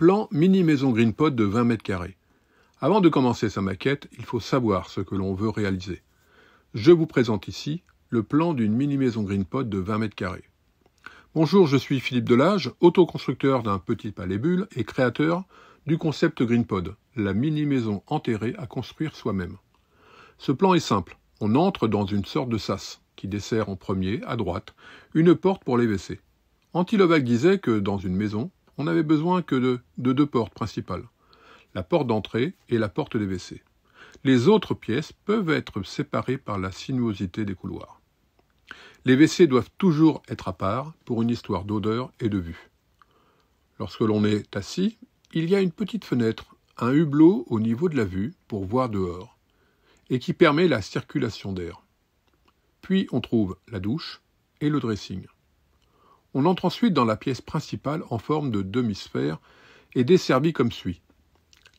Plan mini maison Greenpod de 20 mètres carrés. Avant de commencer sa maquette, il faut savoir ce que l'on veut réaliser. Je vous présente ici le plan d'une mini maison Greenpod de 20 mètres carrés. Bonjour, je suis Philippe Delage, autoconstructeur d'un petit palais et créateur du concept Greenpod, la mini maison enterrée à construire soi-même. Ce plan est simple. On entre dans une sorte de sas qui dessert en premier, à droite, une porte pour les WC. Antilovac disait que dans une maison, on n'avait besoin que de, de, deux portes principales, la porte d'entrée et la porte des WC. Les autres pièces peuvent être séparées par la sinuosité des couloirs. Les WC doivent toujours être à part pour une histoire d'odeur et de vue. Lorsque l'on est assis, il y a une petite fenêtre, un hublot au niveau de la vue pour voir dehors, et qui permet la circulation d'air. Puis on trouve la douche et le dressing. On entre ensuite dans la pièce principale en forme de demi-sphère et desservie comme suit.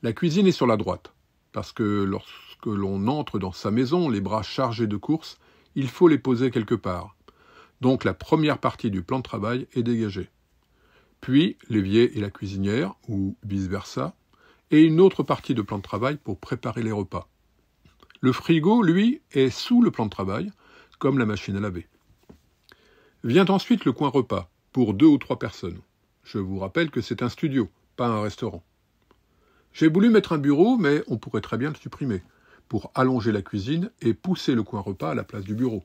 La cuisine est sur la droite, parce que lorsque l'on entre dans sa maison, les bras chargés de courses, il faut les poser quelque part. Donc la première partie du plan de travail est dégagée. Puis l'évier et la cuisinière, ou vice-versa, et une autre partie de plan de travail pour préparer les repas. Le frigo, lui, est sous le plan de travail, comme la machine à laver. Vient ensuite le coin repas, pour deux ou trois personnes. Je vous rappelle que c'est un studio, pas un restaurant. J'ai voulu mettre un bureau, mais on pourrait très bien le supprimer, pour allonger la cuisine et pousser le coin repas à la place du bureau.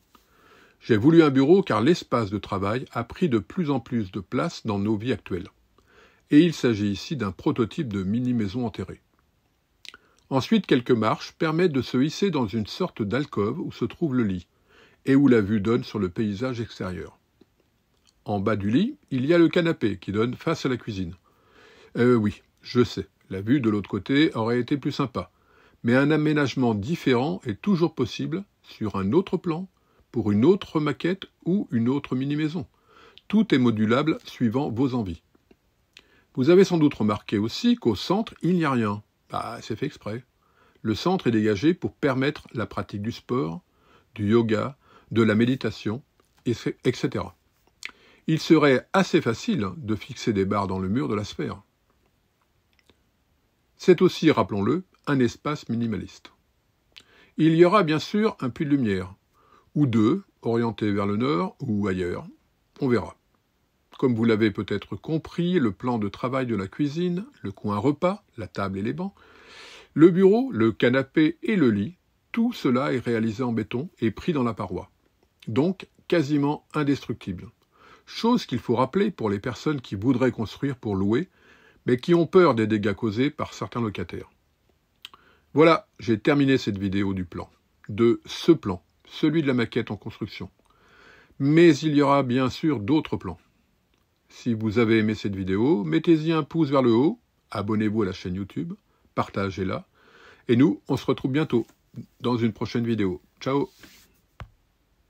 J'ai voulu un bureau car l'espace de travail a pris de plus en plus de place dans nos vies actuelles. Et il s'agit ici d'un prototype de mini-maison enterrée. Ensuite, quelques marches permettent de se hisser dans une sorte d'alcôve où se trouve le lit, et où la vue donne sur le paysage extérieur. En bas du lit, il y a le canapé qui donne face à la cuisine. Euh, oui, je sais, la vue de l'autre côté aurait été plus sympa. Mais un aménagement différent est toujours possible sur un autre plan, pour une autre maquette ou une autre mini-maison. Tout est modulable suivant vos envies. Vous avez sans doute remarqué aussi qu'au centre, il n'y a rien. Bah, c'est fait exprès. Le centre est dégagé pour permettre la pratique du sport, du yoga, de la méditation, etc il serait assez facile de fixer des barres dans le mur de la sphère. C'est aussi, rappelons-le, un espace minimaliste. Il y aura bien sûr un puits de lumière, ou deux, orientés vers le nord ou ailleurs, on verra. Comme vous l'avez peut-être compris, le plan de travail de la cuisine, le coin repas, la table et les bancs, le bureau, le canapé et le lit, tout cela est réalisé en béton et pris dans la paroi, donc quasiment indestructible chose qu'il faut rappeler pour les personnes qui voudraient construire pour louer, mais qui ont peur des dégâts causés par certains locataires. Voilà, j'ai terminé cette vidéo du plan, de ce plan, celui de la maquette en construction. Mais il y aura bien sûr d'autres plans. Si vous avez aimé cette vidéo, mettez-y un pouce vers le haut, abonnez-vous à la chaîne YouTube, partagez-la, et nous, on se retrouve bientôt dans une prochaine vidéo. Ciao